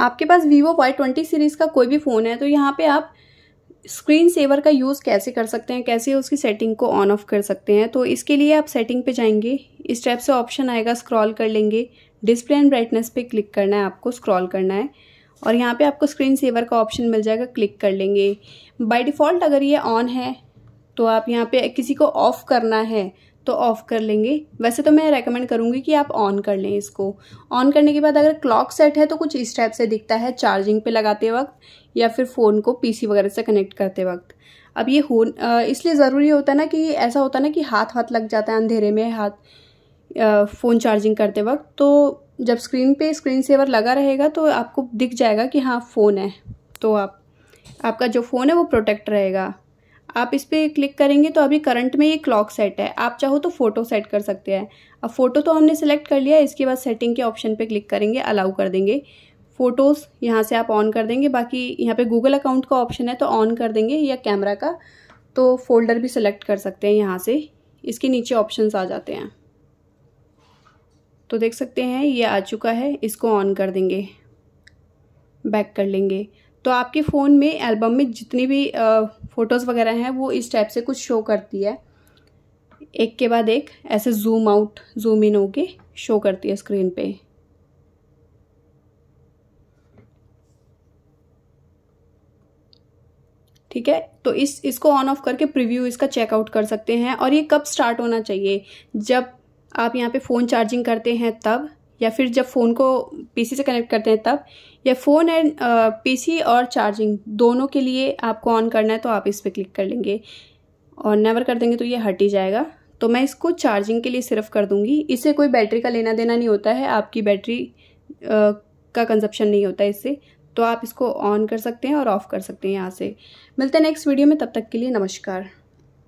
आपके पास Vivo Y twenty series का कोई भी फ़ोन है तो यहाँ पे आप स्क्रीन सेवर का यूज़ कैसे कर सकते हैं कैसे उसकी सेटिंग को ऑन ऑफ कर सकते हैं तो इसके लिए आप सेटिंग पे जाएंगे इस टाइप से ऑप्शन आएगा स्क्रॉल कर लेंगे डिस्प्ले एंड ब्राइटनेस पे क्लिक करना है आपको स्क्रॉल करना है और यहाँ पे आपको स्क्रीन सेवर का ऑप्शन मिल जाएगा क्लिक कर लेंगे बाय डिफ़ॉल्ट अगर ये ऑन है तो आप यहाँ पे किसी को ऑफ़ करना है तो ऑफ़ कर लेंगे वैसे तो मैं रेकमेंड करूँगी कि आप ऑन कर लें इसको ऑन करने के बाद अगर क्लॉक सेट है तो कुछ इस टाइप से दिखता है चार्जिंग पे लगाते वक्त या फिर फ़ोन को पीसी वगैरह से कनेक्ट करते वक्त अब ये हो इसलिए ज़रूरी होता है ना कि ऐसा होता है ना कि हाथ हाथ लग जाता है अंधेरे में हाथ फ़ोन चार्जिंग करते वक्त तो जब स्क्रीन पे स्क्रीन सेवर लगा रहेगा तो आपको दिख जाएगा कि हाँ फ़ोन है तो आप आपका जो फ़ोन है वो प्रोटेक्ट रहेगा आप इस पर क्लिक करेंगे तो अभी करंट में ये क्लॉक सेट है आप चाहो तो फ़ोटो सेट कर सकते हैं अब फ़ोटो तो हमने सेलेक्ट कर लिया है इसके बाद सेटिंग के ऑप्शन पे क्लिक करेंगे अलाउ कर देंगे फ़ोटोज़ यहाँ से आप ऑन कर देंगे बाकी यहाँ पे गूगल अकाउंट का ऑप्शन है तो ऑन कर देंगे या कैमरा का तो फोल्डर भी सिलेक्ट कर सकते हैं यहाँ से इसके नीचे ऑप्शन आ जाते हैं तो देख सकते हैं ये आ चुका है इसको ऑन कर देंगे बैक कर लेंगे तो आपके फ़ोन में एल्बम में जितनी भी फ़ोटोज़ वगैरह हैं वो इस टाइप से कुछ शो करती है एक के बाद एक ऐसे जूम आउट जूम इन होके शो करती है स्क्रीन पे ठीक है तो इस इसको ऑन ऑफ करके प्रीव्यू इसका चेकआउट कर सकते हैं और ये कब स्टार्ट होना चाहिए जब आप यहाँ पे फ़ोन चार्जिंग करते हैं तब या फिर जब फ़ोन को पीसी से कनेक्ट करते हैं तब या फ़ोन एंड पीसी और चार्जिंग दोनों के लिए आपको ऑन करना है तो आप इस पर क्लिक कर लेंगे और नेवर कर देंगे तो ये हट ही जाएगा तो मैं इसको चार्जिंग के लिए सिर्फ कर दूँगी इससे कोई बैटरी का लेना देना नहीं होता है आपकी बैटरी आ, का कंजप्शन नहीं होता है इससे तो आप इसको ऑन कर सकते हैं और ऑफ़ कर सकते हैं यहाँ से मिलते हैं नेक्स्ट वीडियो में तब तक के लिए नमस्कार